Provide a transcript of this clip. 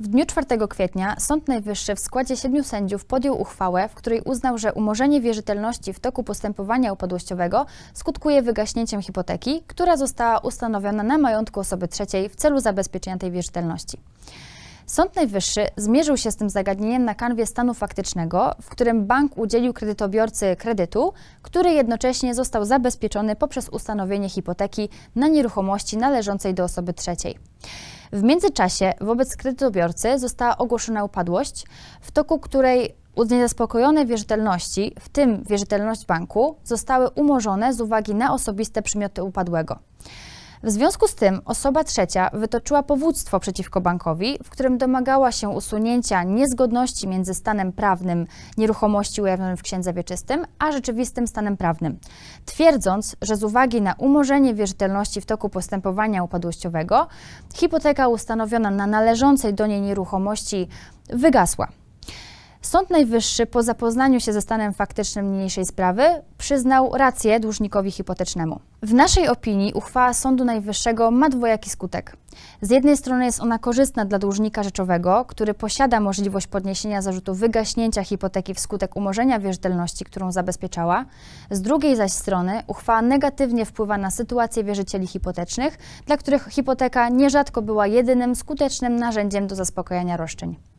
W dniu 4 kwietnia Sąd Najwyższy w składzie siedmiu sędziów podjął uchwałę, w której uznał, że umorzenie wierzytelności w toku postępowania upadłościowego skutkuje wygaśnięciem hipoteki, która została ustanowiona na majątku osoby trzeciej w celu zabezpieczenia tej wierzytelności. Sąd Najwyższy zmierzył się z tym zagadnieniem na kanwie stanu faktycznego, w którym bank udzielił kredytobiorcy kredytu, który jednocześnie został zabezpieczony poprzez ustanowienie hipoteki na nieruchomości należącej do osoby trzeciej. W międzyczasie wobec kredytobiorcy została ogłoszona upadłość, w toku której Niezaspokojone wierzytelności, w tym wierzytelność banku, zostały umorzone z uwagi na osobiste przymioty upadłego. W związku z tym osoba trzecia wytoczyła powództwo przeciwko bankowi, w którym domagała się usunięcia niezgodności między stanem prawnym nieruchomości ujawnionym w księdze wieczystym, a rzeczywistym stanem prawnym, twierdząc, że z uwagi na umorzenie wierzytelności w toku postępowania upadłościowego, hipoteka ustanowiona na należącej do niej nieruchomości wygasła. Sąd Najwyższy po zapoznaniu się ze stanem faktycznym niniejszej sprawy przyznał rację dłużnikowi hipotecznemu. W naszej opinii uchwała Sądu Najwyższego ma dwojaki skutek. Z jednej strony jest ona korzystna dla dłużnika rzeczowego, który posiada możliwość podniesienia zarzutu wygaśnięcia hipoteki wskutek umorzenia wierzytelności, którą zabezpieczała. Z drugiej zaś strony uchwała negatywnie wpływa na sytuację wierzycieli hipotecznych, dla których hipoteka nierzadko była jedynym skutecznym narzędziem do zaspokojenia roszczeń.